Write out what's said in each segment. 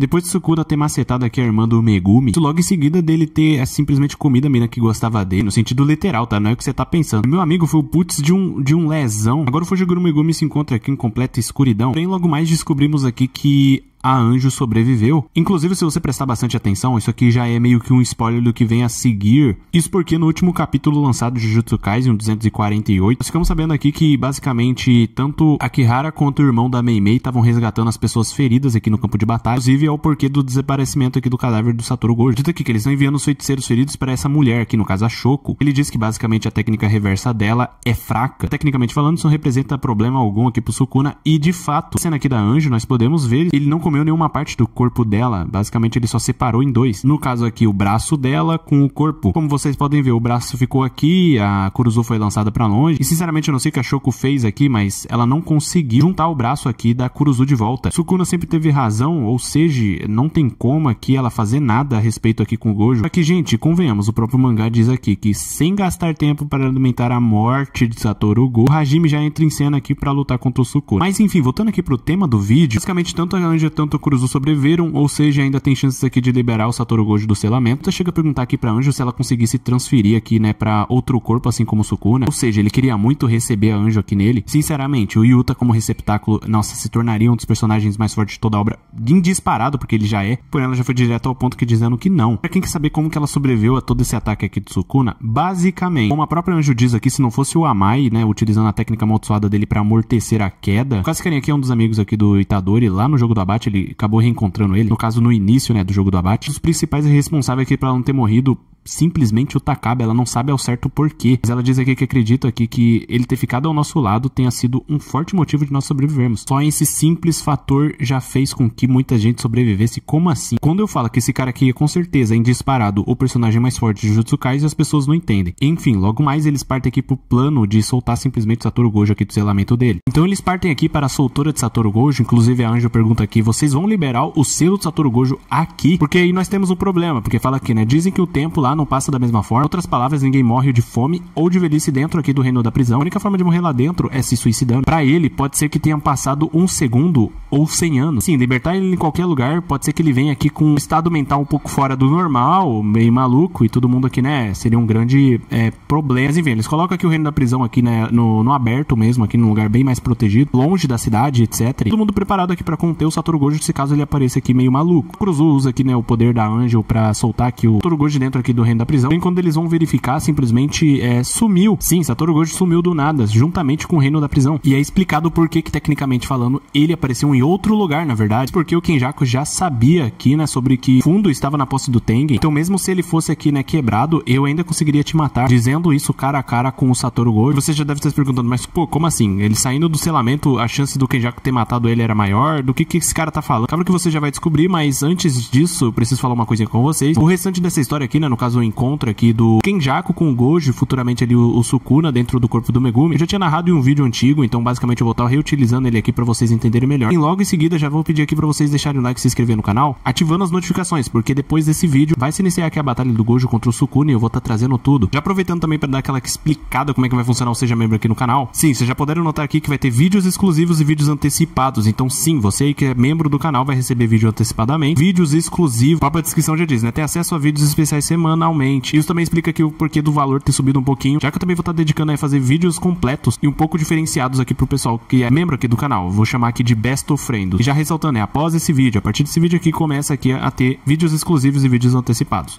Depois de Sukura ter macetado aqui é a irmã do Megumi, logo em seguida dele ter é, simplesmente comido a mina que gostava dele, no sentido literal, tá? Não é o que você tá pensando. Meu amigo foi o putz de um, de um lesão. Agora o Fujiguro Megumi se encontra aqui em completa escuridão. Porém, logo mais descobrimos aqui que a Anjo sobreviveu. Inclusive, se você prestar bastante atenção, isso aqui já é meio que um spoiler do que vem a seguir. Isso porque no último capítulo lançado de Jujutsu Kaisen, 248, nós ficamos sabendo aqui que basicamente tanto Akihara quanto o irmão da Meimei estavam resgatando as pessoas feridas aqui no campo de batalha. Inclusive, é o porquê do desaparecimento aqui do cadáver do Satoru Gojo. Dito aqui que eles estão enviando os feiticeiros feridos para essa mulher, aqui no caso a Shoko. Ele diz que basicamente a técnica reversa dela é fraca. Tecnicamente falando, isso não representa problema algum aqui pro Sukuna. E de fato, cena aqui da Anjo, nós podemos ver ele não comeu nenhuma parte do corpo dela. Basicamente, ele só separou em dois. No caso aqui, o braço dela com o corpo. Como vocês podem ver, o braço ficou aqui, a Kuruzu foi lançada para longe. E sinceramente, eu não sei o que a Shoko fez aqui, mas ela não conseguiu juntar o braço aqui da Kuruzu de volta. Sukuna sempre teve razão, ou seja, não tem como aqui ela fazer nada a respeito aqui com o Gojo. Aqui, gente, convenhamos, o próprio mangá diz aqui que sem gastar tempo para alimentar a morte de Satoru Go, o Hajime já entra em cena aqui para lutar contra o Sukuna. Mas enfim, voltando aqui pro tema do vídeo, basicamente tanto a Anjo tanto Kuruzu sobreviveram, ou seja, ainda tem chances aqui de liberar o Satoru Gojo do selamento. Então chega a perguntar aqui pra Anjo se ela conseguisse transferir aqui, né, pra outro corpo, assim como o Sukuna. Né? Ou seja, ele queria muito receber a Anjo aqui nele. Sinceramente, o Yuta como receptáculo, nossa, se tornaria um dos personagens mais fortes de toda a obra, disparado, porque ele já é. Porém, ela já foi direto ao ponto que dizendo que não. Pra quem quer saber como que ela sobreviveu a todo esse ataque aqui do Sukuna, né? basicamente, como a própria Anjo diz aqui, se não fosse o Amai, né, utilizando a técnica amaldiçoada dele para amortecer a queda, o Cascarinha aqui é um dos amigos aqui do Itadori, lá no jogo do abate, ele acabou reencontrando ele, no caso no início, né, do jogo do abate. os principais responsáveis aqui para não ter morrido simplesmente o Takaba, ela não sabe ao certo porquê. Mas ela diz aqui que acredita aqui que ele ter ficado ao nosso lado tenha sido um forte motivo de nós sobrevivermos. Só esse simples fator já fez com que muita gente sobrevivesse. Como assim? Quando eu falo que esse cara aqui é com certeza em é disparado o personagem mais forte de Jutsu Kaisen, as pessoas não entendem. Enfim, logo mais eles partem aqui pro plano de soltar simplesmente o Satoru Gojo aqui do selamento dele. Então eles partem aqui para a soltura de Satoru Gojo, inclusive a Anjo pergunta aqui, vocês vão liberar o selo do Satoru Gojo aqui? Porque aí nós temos um problema, porque fala aqui, né? Dizem que o tempo lá lá não passa da mesma forma. Outras palavras, ninguém morre de fome ou de velhice dentro aqui do reino da prisão. A única forma de morrer lá dentro é se suicidando. Para ele, pode ser que tenham passado um segundo ou cem anos. Sim, libertar ele em qualquer lugar, pode ser que ele venha aqui com um estado mental um pouco fora do normal, meio maluco, e todo mundo aqui, né, seria um grande é, problema. Mas enfim, eles colocam aqui o reino da prisão aqui, né, no, no aberto mesmo, aqui num lugar bem mais protegido, longe da cidade, etc. Todo mundo preparado aqui para conter o Satoru Gojo, se caso ele apareça aqui meio maluco. O Cruzu usa aqui, né, o poder da Angel para soltar aqui o Satoru Gojo dentro aqui do do reino da prisão. E quando eles vão verificar, simplesmente é, sumiu. Sim, Satoru Gojo sumiu do nada, juntamente com o reino da prisão. E é explicado por que, que tecnicamente falando, ele apareceu em outro lugar, na verdade, porque o Kenjaku já sabia aqui, né, sobre que fundo estava na posse do Tengen. Então, mesmo se ele fosse aqui, né, quebrado, eu ainda conseguiria te matar. Dizendo isso cara a cara com o Satoru Gojo, você já deve estar se perguntando, mas pô, como assim? Ele saindo do selamento, a chance do Kenjaku ter matado ele era maior? Do que que esse cara tá falando? Claro que você já vai descobrir, mas antes disso, eu preciso falar uma coisinha com vocês. O restante dessa história aqui, né, no caso caso, o encontro aqui do Kenjaku com o Gojo, futuramente ali o, o Sukuna dentro do corpo do Megumi. Eu já tinha narrado em um vídeo antigo, então basicamente eu vou estar reutilizando ele aqui para vocês entenderem melhor. E logo em seguida já vou pedir aqui para vocês deixarem o like, se inscrever no canal, ativando as notificações, porque depois desse vídeo vai se iniciar aqui a batalha do Gojo contra o Sukuna e eu vou estar trazendo tudo. Já aproveitando também para dar aquela explicada como é que vai funcionar o Seja Membro aqui no canal. Sim, vocês já puderam notar aqui que vai ter vídeos exclusivos e vídeos antecipados, então sim, você que é membro do canal vai receber vídeo antecipadamente, vídeos exclusivos, a própria descrição já diz, né? Tem acesso a vídeos especiais semana semanalmente. Isso também explica aqui o porquê do valor ter subido um pouquinho, já que eu também vou estar tá dedicando a fazer vídeos completos e um pouco diferenciados aqui pro pessoal que é membro aqui do canal. Vou chamar aqui de Best Ofrendo. E já ressaltando, é após esse vídeo, a partir desse vídeo aqui começa aqui a ter vídeos exclusivos e vídeos antecipados.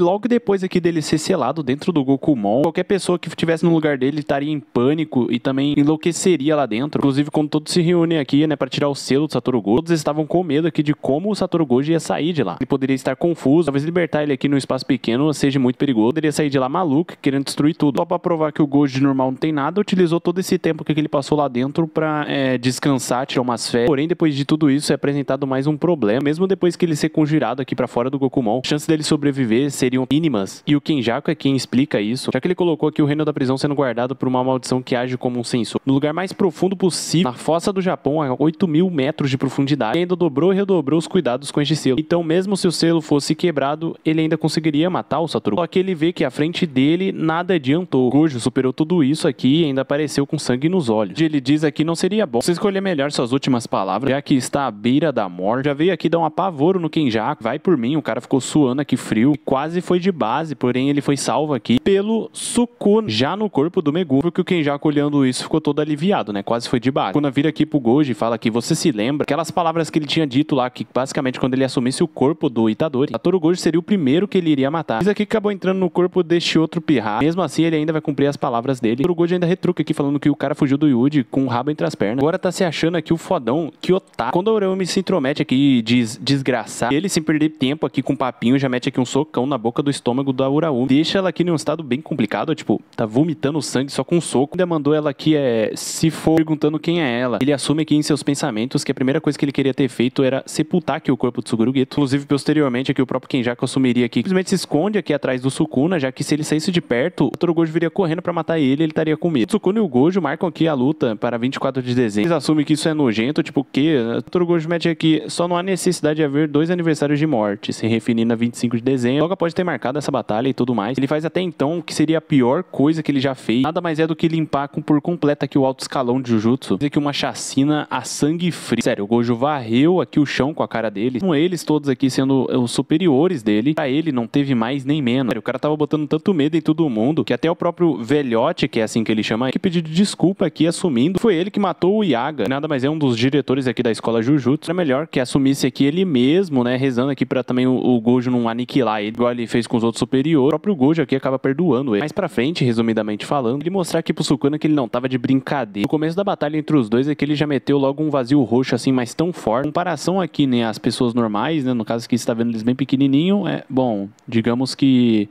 Logo depois aqui dele ser selado dentro do Gokumon, qualquer pessoa que estivesse no lugar dele estaria em pânico e também enlouqueceria lá dentro. Inclusive, quando todos se reúnem aqui, né, para tirar o selo do Satoru Gojo, todos estavam com medo aqui de como o Satoru Gojo ia sair de lá. Ele poderia estar confuso, talvez libertar ele aqui num espaço pequeno seja muito perigoso. Poderia sair de lá maluco, querendo destruir tudo. Só pra provar que o Gojo de normal não tem nada, utilizou todo esse tempo que ele passou lá dentro pra é, descansar, tirar umas férias. Porém, depois de tudo isso, é apresentado mais um problema. Mesmo depois que ele ser conjurado aqui para fora do Gokumon, a chance dele sobreviver seriam mínimas. E o Kenjaku é quem explica isso, já que ele colocou aqui o reino da prisão sendo guardado por uma maldição que age como um sensor. No lugar mais profundo possível, na fossa do Japão, a 8 mil metros de profundidade, ainda dobrou e redobrou os cuidados com este selo. Então, mesmo se o selo fosse quebrado, ele ainda conseguiria matar o Satoru. Só que ele vê que à frente dele nada adiantou. Gojo superou tudo isso aqui e ainda apareceu com sangue nos olhos. Ele diz aqui não seria bom você escolher melhor suas últimas palavras, já que está à beira da morte. Já veio aqui dar um apavoro no Kenjaku. Vai por mim, o cara ficou suando aqui frio, quase quase foi de base, porém ele foi salvo aqui pelo Sukuna, já no corpo do Megu, porque o Kenjaku olhando isso ficou todo aliviado, né? Quase foi de base. Sukuna vira aqui pro Goji e fala que você se lembra aquelas palavras que ele tinha dito lá, que basicamente quando ele assumisse o corpo do Itadori, Satoru Goji seria o primeiro que ele iria matar. Isso aqui acabou entrando no corpo deste outro pirra. Mesmo assim, ele ainda vai cumprir as palavras dele. O Goji ainda retruca aqui falando que o cara fugiu do Yuji com o rabo entre as pernas. Agora tá se achando aqui o fodão que otário. Quando a Orelha se intromete aqui e diz desgraçar, ele sem perder tempo aqui com o papinho já mete aqui um socão na boca do estômago da Uraú. Deixa ela aqui num estado bem complicado, tipo, tá vomitando sangue só com um soco. Ainda mandou ela aqui, é, se for perguntando quem é ela. Ele assume aqui em seus pensamentos que a primeira coisa que ele queria ter feito era sepultar aqui o corpo do Suguru Geto. Inclusive, posteriormente, aqui o próprio Kenjaku assumiria que simplesmente se esconde aqui atrás do Sukuna, já que se ele saísse de perto, o Toro Gojo viria correndo para matar ele ele estaria com medo. O Sukuna e o Gojo marcam aqui a luta para 24 de dezembro. Eles assumem que isso é nojento, tipo, que o Toro Gojo mete aqui, só não há necessidade de haver dois aniversários de morte, se referindo a 25 de dezembro. Logo após pode ter marcado essa batalha e tudo mais. Ele faz até então o que seria a pior coisa que ele já fez. Nada mais é do que limpar com, por completo aqui o alto escalão de Jujutsu. Dizer que uma chacina a sangue frio. Sério, o Gojo varreu aqui o chão com a cara dele. Com eles todos aqui sendo os superiores dele. Pra ele não teve mais nem menos. Sério, o cara tava botando tanto medo em todo mundo que até o próprio velhote, que é assim que ele chama, que pediu desculpa aqui assumindo. Foi ele que matou o Yaga. Nada mais é um dos diretores aqui da escola Jujutsu. é melhor que assumisse aqui ele mesmo, né? Rezando aqui pra também o, o Gojo não aniquilar ele. Igual ele ele fez com os outros superiores, o próprio Gojo aqui acaba perdoando ele. Mais pra frente, resumidamente falando, ele mostrar aqui pro Sukuna que ele não tava de brincadeira. No começo da batalha entre os dois é que ele já meteu logo um vazio roxo assim, mas tão forte. Comparação aqui, né, às pessoas normais, né, no caso que está vendo eles bem pequenininho, é, bom, digamos que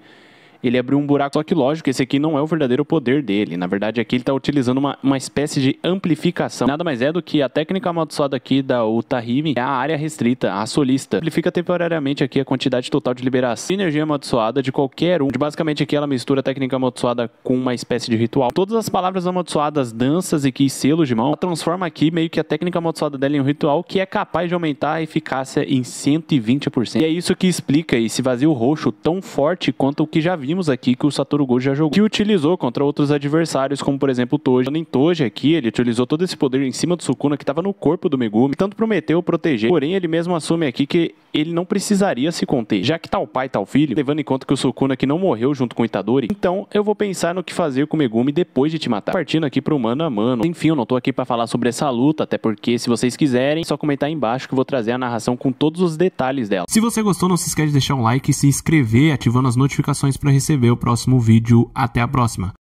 ele abriu um buraco. Só que, lógico, esse aqui não é o verdadeiro poder dele. Na verdade, aqui ele está utilizando uma, uma espécie de amplificação. Nada mais é do que a técnica amaldiçoada aqui da Utahime é a área restrita, a solista. Amplifica temporariamente aqui a quantidade total de liberação Sinergia energia amaldiçoada de qualquer um. Basicamente, aqui ela mistura a técnica amaldiçoada com uma espécie de ritual. Todas as palavras amaldiçoadas, danças e que selos de mão, ela transforma aqui meio que a técnica amaldiçoada dela em um ritual que é capaz de aumentar a eficácia em 120%. E é isso que explica esse vazio roxo tão forte quanto o que já vi vimos aqui que o Satoru Gojo já jogou, que utilizou contra outros adversários, como por exemplo o Toji. Em Toji aqui, ele utilizou todo esse poder em cima do Sukuna, que estava no corpo do Megumi, tanto prometeu proteger, porém ele mesmo assume aqui que ele não precisaria se conter, já que tal pai, tal filho, levando em conta que o Sukuna aqui não morreu junto com o Itadori, então eu vou pensar no que fazer com o Megumi depois de te matar. Partindo aqui pro mano a mano. Enfim, eu não tô aqui para falar sobre essa luta, até porque se vocês quiserem, é só comentar aí embaixo que eu vou trazer a narração com todos os detalhes dela. Se você gostou, não se esquece de deixar um like e se inscrever, ativando as notificações para receber receber o próximo vídeo. Até a próxima!